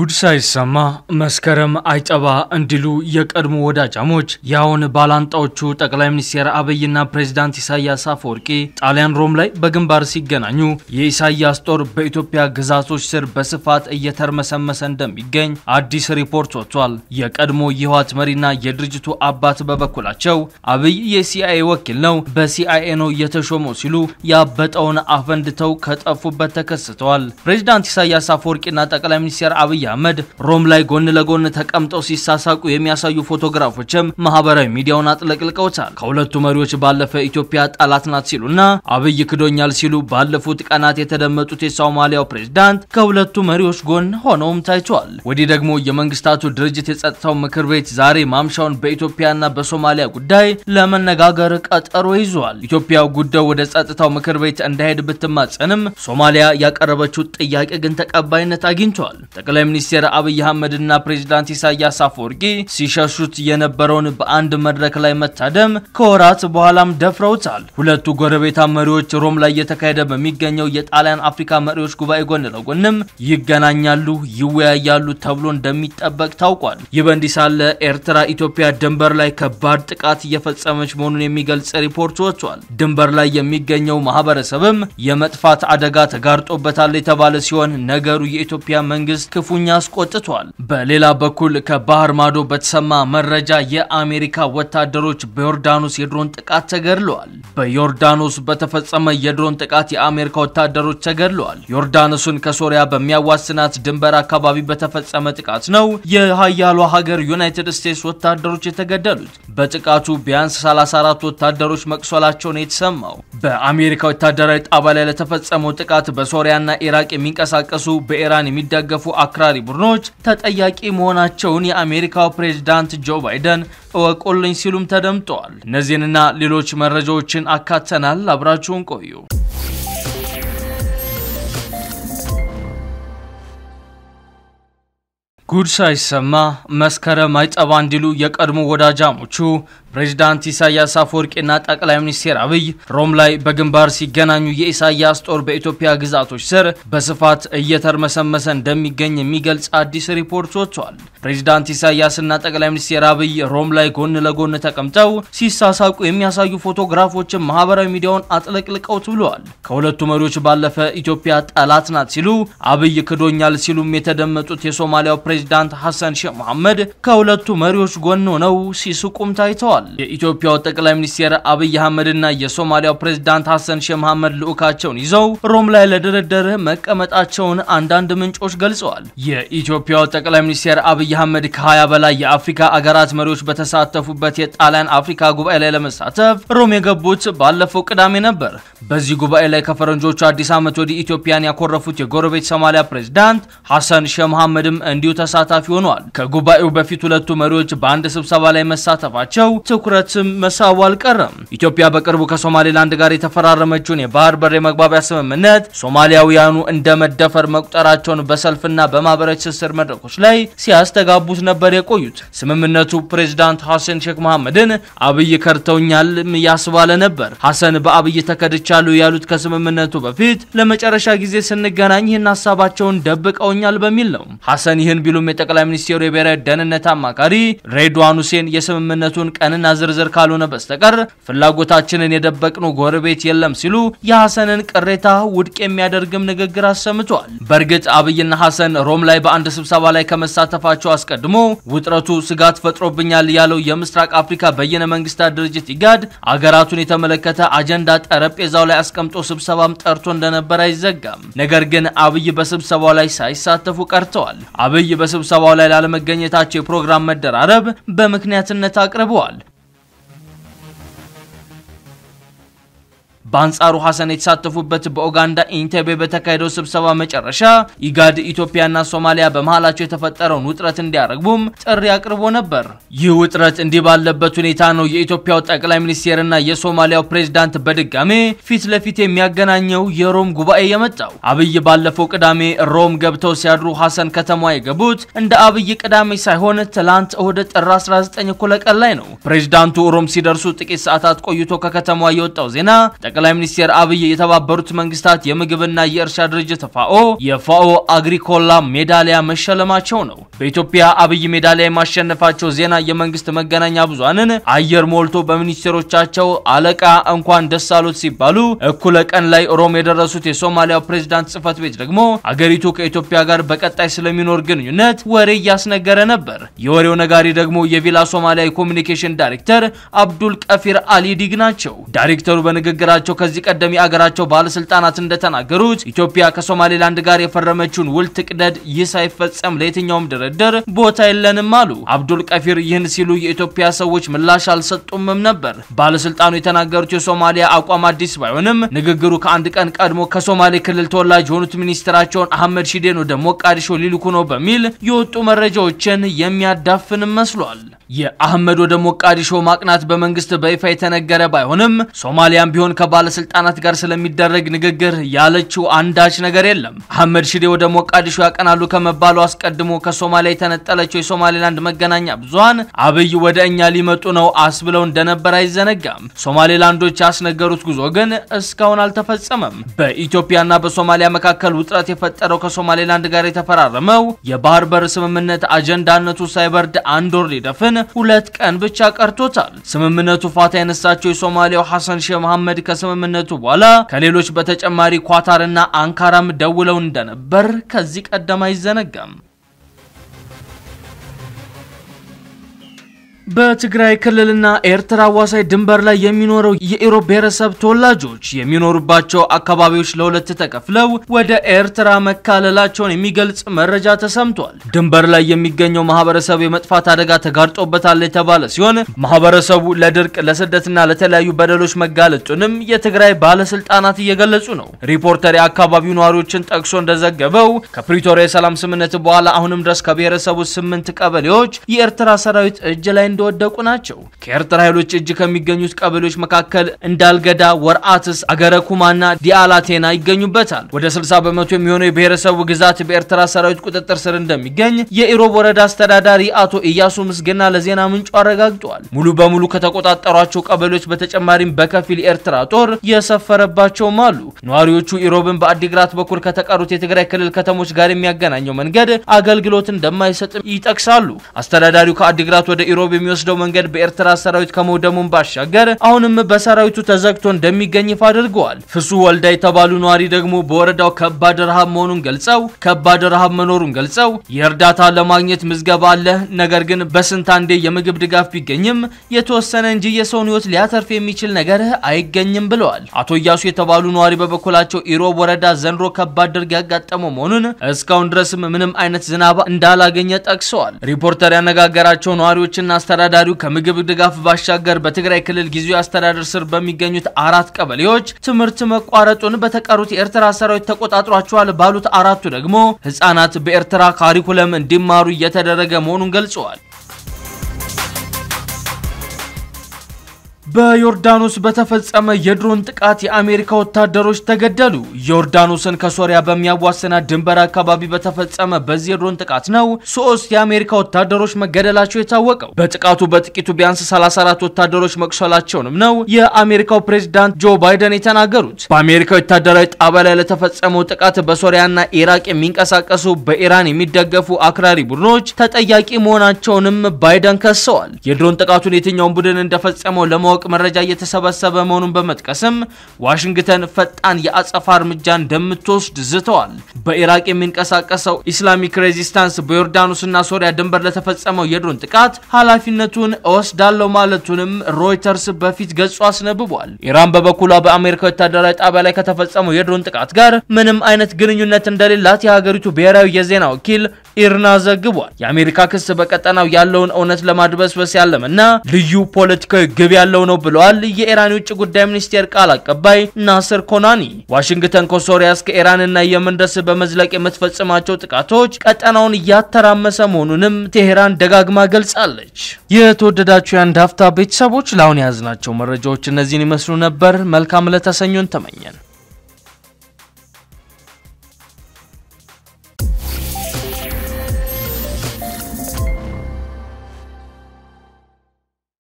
ጉድ ሳይሰማ መስከረም አይጠባ እንዲሉ የቀድሞ ወዳጃሞች የአሁን ባላንጣዎቹ ጠቅላይ ሚኒስትር አብይና ፕሬዚዳንት ኢሳያስ አፈወርቂ ጣሊያን ሮም ላይ በግንባር ሲገናኙ የኢሳያስ ጦር በኢትዮጵያ ግዛቶች ስር በስፋት እየተርመሰመሰ እንደሚገኝ አዲስ ሪፖርት ወጥቷል። የቀድሞ የህወሓት መሪና የድርጅቱ አባት በበኩላቸው አብይ የሲአይኤ ወኪል ነው፣ በሲአይኤ ነው የተሾመው ሲሉ ያበጠውን አፈንድተው ከጠፉበት ተከስተዋል። ፕሬዚዳንት ኢሳያስ አፈወርቂና ጠቅላይ ሚኒስትር አብይ አህመድ ሮም ላይ ጎን ለጎን ተቀምጠው ሲሳሳቁ የሚያሳዩ ፎቶግራፎችም ማህበራዊ ሚዲያውን አጥለቅልቀውታል። ከሁለቱ መሪዎች ባለፈ ኢትዮጵያ ጠላት ናት ሲሉና አብይ ክዶኛል ሲሉ ባለፉት ቀናት የተደመጡት የሶማሊያው ፕሬዝዳንት ከሁለቱ መሪዎች ጎን ሆነውም ታይቷል። ወዲህ ደግሞ የመንግስታቱ ድርጅት የጸጥታው ምክር ቤት ዛሬ ማምሻውን በኢትዮጵያና በሶማሊያ ጉዳይ ለመነጋገር ቀጠሮ ይዟል። ኢትዮጵያ ጉዳዩ ወደ ጸጥታው ምክር ቤት እንዳይሄድ ብትማጸንም ሶማሊያ ያቀረበችው ጥያቄ ግን ተቀባይነት አግኝቷል። ጠቅላይ ሚኒስቴር አብይ አህመድና ፕሬዚዳንት ኢሳያስ አፈወርቂ ሲሸሹት የነበረውን በአንድ መድረክ ላይ መታደም ከወራት በኋላም ደፍረውታል። ሁለቱ ጎረቤታ መሪዎች ሮም ላይ እየተካሄደ በሚገኘው የጣሊያን አፍሪካ መሪዎች ጉባኤ ጎን ለጎንም ይገናኛሉ፣ ይወያያሉ ተብሎ እንደሚጠበቅ ታውቋል። ይህ በእንዲህ ሳለ ኤርትራ ኢትዮጵያ ድንበር ላይ ከባድ ጥቃት እየፈጸመች መሆኑን የሚገልጽ ሪፖርት ወጥቷል። ድንበር ላይ የሚገኘው ማህበረሰብም የመጥፋት አደጋ ተጋርጦበታል የተባለ ሲሆን ነገሩ የኢትዮጵያ መንግስት ክፉ ክፉኛ አስቆጥቷል። በሌላ በኩል ከባህር ማዶ በተሰማ መረጃ የአሜሪካ ወታደሮች በዮርዳኖስ የድሮን ጥቃት ተገድለዋል። በዮርዳኖስ በተፈጸመ የድሮን ጥቃት የአሜሪካ ወታደሮች ተገድለዋል። ዮርዳኖስን ከሶሪያ በሚያዋስናት ድንበር አካባቢ በተፈጸመ ጥቃት ነው የሀያሏ ሀገር ዩናይትድ ስቴትስ ወታደሮች የተገደሉት። በጥቃቱ ቢያንስ 34 ወታደሮች መቁሰላቸውን የተሰማው በአሜሪካ ወታደራዊ ጣቢያ ላይ ለተፈጸመው ጥቃት በሶሪያና ኢራቅ የሚንቀሳቀሱ በኢራን የሚደገፉ አክራሪ ቡድኖች ተጠያቂ መሆናቸውን የአሜሪካው ፕሬዝዳንት ጆ ባይደን እወቁልኝ ሲሉም ተደምጠዋል። እነዚህንና ሌሎች መረጃዎችን አካተናል። አብራችሁን ቆዩ። ጉድ ሳይሰማ መስከረም አይጠባ እንዲሉ የቀድሞ ወዳጃሞቹ ፕሬዚዳንት ኢሳያስ አፈወርቂና ጠቅላይ ሚኒስትር አብይ ሮም ላይ በግንባር ሲገናኙ የኢሳያስ ጦር በኢትዮጵያ ግዛቶች ስር በስፋት እየተርመሰመሰ እንደሚገኝ የሚገልጽ አዲስ ሪፖርት ወጥቷል። ፕሬዚዳንት ኢሳያስና ጠቅላይ ሚኒስትር አብይ ሮም ላይ ጎን ለጎን ተቀምጠው ሲሳሳቁ የሚያሳዩ ፎቶግራፎችን ማህበራዊ ሚዲያውን አጥለቅልቀውት ብለዋል። ከሁለቱ መሪዎች ባለፈ ኢትዮጵያ ጠላት ናት ሲሉ አብይ ክዶኛል ሲሉም የተደመጡት የሶማሊያው ፕሬዚዳንት ሐሰን ሼህ መሐመድ ከሁለቱ መሪዎች ጎን ሆነው ሲስቁም ታይተዋል። ገልጿል። የኢትዮጵያው ጠቅላይ ሚኒስትር አብይ አህመድና የሶማሊያው ፕሬዝዳንት ሐሰን ሼህ መሐመድ ልዑካቸውን ይዘው ሮም ላይ ለድርድር መቀመጣቸውን አንዳንድ ምንጮች ገልጸዋል። የኢትዮጵያው ጠቅላይ ሚኒስትር አብይ አህመድ ከ በላይ የአፍሪካ አገራት መሪዎች በተሳተፉበት የጣሊያን አፍሪካ ጉባኤ ላይ ለመሳተፍ ሮም የገቡት ባለፈው ቅዳሜ ነበር። በዚህ ጉባኤ ላይ ከፈረንጆቹ አዲስ ዓመት ወዲህ ኢትዮጵያን ያኮረፉት የጎረቤት ሶማሊያ ፕሬዝዳንት ሐሰን ሼህ መሐመድም እንዲሁ ተሳታፊ ሆኗል። ከጉባኤው በፊት ሁለቱ መሪዎች በአንድ ስብሰባ ላይ መሳተፋቸው ትኩረትም መሳቡ አልቀረም። ኢትዮጵያ በቅርቡ ከሶማሌላንድ ጋር የተፈራረመችውን የባህር በር የመግባቢያ ስምምነት ሶማሊያውያኑ እንደ መደፈር መቁጠራቸውን በሰልፍና በማህበራዊ ትስስር መድረኮች ላይ ሲያስተጋቡት ነበር የቆዩት። ስምምነቱ ፕሬዚዳንት ሐሰን ሼክ መሐመድን አብይ ከርተውኛልም ያስባለ ነበር። ሐሰን በአብይ ተከድቻሉ ያሉት ከስምምነቱ በፊት ለመጨረሻ ጊዜ ስንገናኝ ይህን ሀሳባቸውን ደብቀውኛል በሚል ነው። ሐሰን ይህን ቢሉም የጠቅላይ ሚኒስቴሩ የብሔራዊ ደህንነት አማካሪ ሬድዋን ሁሴን የስምምነቱን ቀን ግልጽና ዝርዝር ካልሆነ በስተቀር ፍላጎታችንን የደበቅነው ጎረቤት የለም ሲሉ የሐሰንን ቅሬታ ውድቅ የሚያደርግም ንግግር አሰምቷል። በእርግጥ አብይና ሐሰን ሮም ላይ በአንድ ስብሰባ ላይ ከመሳተፋቸው አስቀድሞ ውጥረቱ ስጋት ፈጥሮብኛል ያለው የምስራቅ አፍሪካ በየነ መንግስታት ድርጅት ኢጋድ አገራቱን የተመለከተ አጀንዳ ጠረጴዛው ላይ አስቀምጦ ስብሰባም ጠርቶ እንደነበር አይዘጋም። ነገር ግን አብይ በስብሰባው ላይ ሳይሳተፉ ቀርተዋል። አብይ በስብሰባው ላይ ላለመገኘታቸው የፕሮግራም መደራረብ በምክንያትነት አቅርበዋል። በአንጻሩ ሐሰን የተሳተፉበት በኡጋንዳ ኢንቴቤ በተካሄደው ስብሰባ መጨረሻ ኢጋድ ኢትዮጵያና ሶማሊያ በመሃላቸው የተፈጠረውን ውጥረት እንዲያረግቡም ጥሪ አቅርቦ ነበር። ይህ ውጥረት እንዲህ ባለበት ሁኔታ ነው የኢትዮጵያው ጠቅላይ ሚኒስቴርና የሶማሊያው ፕሬዝዳንት በድጋሜ ፊት ለፊት የሚያገናኘው የሮም ጉባኤ የመጣው። አብይ ባለፈው ቅዳሜ ሮም ገብተው ሲያድሩ ሐሰን ከተማ የገቡት እንደ አብይ ቅዳሜ ሳይሆን ትላንት እሁድ ጥር 19 እኩለ ቀን ላይ ነው። ፕሬዚዳንቱ ሮም ሲደርሱ ጥቂት ሰዓታት ቆይቶ ከከተማ የወጣው ዜና ጠቅላይ ሚኒስትር አብይ የተባበሩት መንግስታት የምግብና የእርሻ ድርጅት ፋኦ የፋኦ አግሪኮላ ሜዳሊያ መሸለማቸው ነው። በኢትዮጵያ አብይ ሜዳሊያ የማሸነፋቸው ዜና የመንግስት መገናኛ ብዙሃንን አየር ሞልቶ በሚኒስትሮቻቸው አለቃ እንኳን ደስ አሉት ሲባሉ እኩለ ቀን ላይ ሮም የደረሱት የሶማሊያው ፕሬዝዳንት ጽህፈት ቤት ደግሞ አገሪቱ ከኢትዮጵያ ጋር በቀጣይ ስለሚኖር ግንኙነት ወሬ እያስነገረ ነበር። የወሬው ነጋሪ ደግሞ የቪላ ሶማሊያ የኮሚኒኬሽን ዳይሬክተር አብዱል ቀፊር አሊ ዲግ ናቸው። ዳይሬክተሩ በንግግራቸው በበኩላቸው ከዚህ ቀደም የአገራቸው ባለስልጣናት እንደተናገሩት ኢትዮጵያ ከሶማሌላንድ ጋር የፈረመችውን ውል ትቅደድ፣ ይህ ሳይፈጸም ለየትኛውም ድርድር ቦታ የለንም አሉ። አብዱል ቀፊር ይህን ሲሉ የኢትዮጵያ ሰዎች ምላሽ አልሰጡምም ነበር። ባለስልጣኑ የተናገሩት የሶማሊያ አቋም አዲስ ባይሆንም ንግግሩ ከአንድ ቀን ቀድሞ ከሶማሌ ክልል ተወላጅ የሆኑት ሚኒስትራቸውን አህመድ ሺዴን ወደ ሞቃዲሾ ሊልኩ ነው በሚል የወጡ መረጃዎችን የሚያዳፍንም መስሏል። የአህመድ ወደ ሞቃዲሾ ማቅናት በመንግስት በይፋ የተነገረ ባይሆንም ሶማሊያም ቢሆን ከባ ባለስልጣናት ጋር ስለሚደረግ ንግግር ያለችው አንዳች ነገር የለም። አህመድ ሽዴ ወደ ሞቃዲሾ ያቀናሉ ከመባሉ አስቀድሞ ከሶማሊያ የተነጠለችው የሶማሌላንድ መገናኛ ብዙሃን አብይ ወደ እኛ ሊመጡ ነው አስብለው እንደነበር አይዘነጋም። ሶማሌላንዶች ያስነገሩት ጉዞ ግን እስካሁን አልተፈጸመም። በኢትዮጵያና በሶማሊያ መካከል ውጥረት የፈጠረው ከሶማሌላንድ ጋር የተፈራረመው የባህር በር ስምምነት አጀንዳነቱ ሳይበርድ አንድ ወር ሊደፍን ሁለት ቀን ብቻ ቀርቶታል። ስምምነቱ ፋታ የነሳቸው የሶማሊያው ሐሰን ሼህ መሐመድ ከስም ስምምነቱ በኋላ ከሌሎች በተጨማሪ ኳታርና አንካራም ደውለው እንደነበር ከዚህ ቀደም አይዘነጋም። በትግራይ ክልልና ኤርትራ አዋሳኝ ድንበር ላይ የሚኖረው የኢሮብ ብሔረሰብ ተወላጆች የሚኖሩባቸው አካባቢዎች ለሁለት ተከፍለው ወደ ኤርትራ መካለላቸውን የሚገልጽ መረጃ ተሰምቷል። ድንበር ላይ የሚገኘው ማህበረሰብ የመጥፋት አደጋ ተጋርጦበታል የተባለ ሲሆን ማህበረሰቡ ለድርቅ ለስደትና ለተለያዩ በደሎች መጋለጡንም የትግራይ ባለስልጣናት እየገለጹ ነው። ሪፖርተር የአካባቢው ነዋሪዎችን ጠቅሶ እንደዘገበው ከፕሪቶሪያ የሰላም ስምምነት በኋላ አሁንም ድረስ ከብሔረሰቡ ስምንት ቀበሌዎች የኤርትራ ሰራዊት እጅ ላይ እንደወደቁ ናቸው። ከኤርትራ ኃይሎች እጅ ከሚገኙት ቀበሌዎች መካከል እንዳልገዳ፣ ወርአትስ፣ አገረ ኩማና ዲአላቴና ይገኙበታል። ወደ 60 በመቶ የሚሆነው የብሔረሰቡ ግዛት በኤርትራ ሰራዊት ቁጥጥር ስር እንደሚገኝ የኢሮብ ወረዳ አስተዳዳሪ አቶ ኢያሱ ምስግና ለዜና ምንጩ አረጋግጧል። ሙሉ በሙሉ ከተቆጣጠሯቸው ቀበሌዎች በተጨማሪም በከፊል የኤርትራ ጦር የሰፈረባቸውም አሉ። ነዋሪዎቹ ኢሮብን በአዲግራት በኩል ከተቀሩት የትግራይ ክልል ከተሞች ጋር የሚያገናኘው መንገድ አገልግሎት እንደማይሰጥ ይጠቅሳሉ። አስተዳዳሪው ከአዲግራት ወደ ኢሮብ የሚ የሚወስደው መንገድ በኤርትራ ሰራዊት ከመውደሙን ባሻገር አሁንም በሰራዊቱ ተዘግቶ እንደሚገኝ ይፋ አድርገዋል። ወልዳ የተባሉ ነዋሪ ደግሞ በወረዳው ከባድ ረሃብ መሆኑን ገልጸው ከባድ ረሃብ መኖሩን ገልጸው የእርዳታ ለማግኘት ምዝገባ አለ፣ ነገር ግን በስንት አንዴ የምግብ ድጋፍ ቢገኝም የተወሰነ እንጂ የሰውን ህይወት ሊያተርፍ የሚችል ነገር አይገኝም ብለዋል። አቶ እያሱ የተባሉ ነዋሪ በበኩላቸው ኢሮብ ወረዳ ዘንድሮ ከባድ ድርቅ ያጋጠመው መሆኑን እስካሁን ድረስም ምንም አይነት ዝናባ እንዳላገኘ ጠቅሰዋል። ሪፖርተር ያነጋገራቸው ነዋሪዎችና አስተራ አስተዳዳሪው ከምግብ ድጋፍ ባሻገር በትግራይ ክልል ጊዜያዊ አስተዳደር ስር በሚገኙት አራት ቀበሌዎች ትምህርት መቋረጡን በተቀሩት የኤርትራ ሰራዊት ተቆጣጥሯቸዋል ባሉት አራቱ ደግሞ ህጻናት በኤርትራ ካሪኩለም እንዲማሩ እየተደረገ መሆኑን ገልጸዋል። በዮርዳኖስ በተፈጸመ የድሮን ጥቃት የአሜሪካ ወታደሮች ተገደሉ። ዮርዳኖስን ከሶሪያ በሚያዋስናት ድንበር አካባቢ በተፈጸመ በዚህ የድሮን ጥቃት ነው ሶስት የአሜሪካ ወታደሮች መገደላቸው የታወቀው። በጥቃቱ በጥቂቱ ቢያንስ 34 ወታደሮች መቁሰላቸውንም ነው የአሜሪካው ፕሬዝዳንት ጆ ባይደን የተናገሩት። በአሜሪካ ወታደራዊ ጣቢያ ላይ ለተፈጸመው ጥቃት በሶሪያና ኢራቅ የሚንቀሳቀሱ በኢራን የሚደገፉ አክራሪ ቡድኖች ተጠያቂ መሆናቸውንም ባይደን ከሰዋል። የድሮን ጥቃቱን የትኛውን ቡድን እንደፈጸመው ለማወቅ የሚያውቅ መረጃ እየተሰበሰበ መሆኑን በመጥቀስም ዋሽንግተን ፈጣን የአጸፋ እርምጃ እንደምትወስድ ዝተዋል። በኢራቅ የሚንቀሳቀሰው ኢስላሚክ ሬዚስታንስ በዮርዳኖስና ሶሪያ ድንበር ለተፈጸመው የድሮን ጥቃት ኃላፊነቱን እወስዳለሁ ማለቱንም ሮይተርስ በፊት ገጹ አስነብቧል። ኢራን በበኩሏ በአሜሪካ ወታደራዊ ጣቢያ ላይ ከተፈጸመው የድሮን ጥቃት ጋር ምንም አይነት ግንኙነት እንደሌላት የሀገሪቱ ብሔራዊ የዜና ወኪል ኢርና ዘግቧል። የአሜሪካ ክስ በቀጠናው ያለውን እውነት ለማድበስበስ ያለምና ልዩ ፖለቲካዊ ግብ ያለው ነው ብለዋል የኢራን የውጭ ጉዳይ ሚኒስቴር ቃል አቀባይ ናስር ኮናኒ። ዋሽንግተን ከሶሪያ እስከ እና የመን ድረስ በመዝለቅ የምትፈጽማቸው ጥቃቶች ቀጠናውን እያተራመሰ መሆኑንም ቴሄራን ደጋግማ ገልጻለች። የተወደዳችሁ የአንድ አፍታ ቤተሰቦች ለአሁን የያዝናቸው መረጃዎች እነዚህን ይመስሉ ነበር። መልካም ለተሰኞን ተመኘን።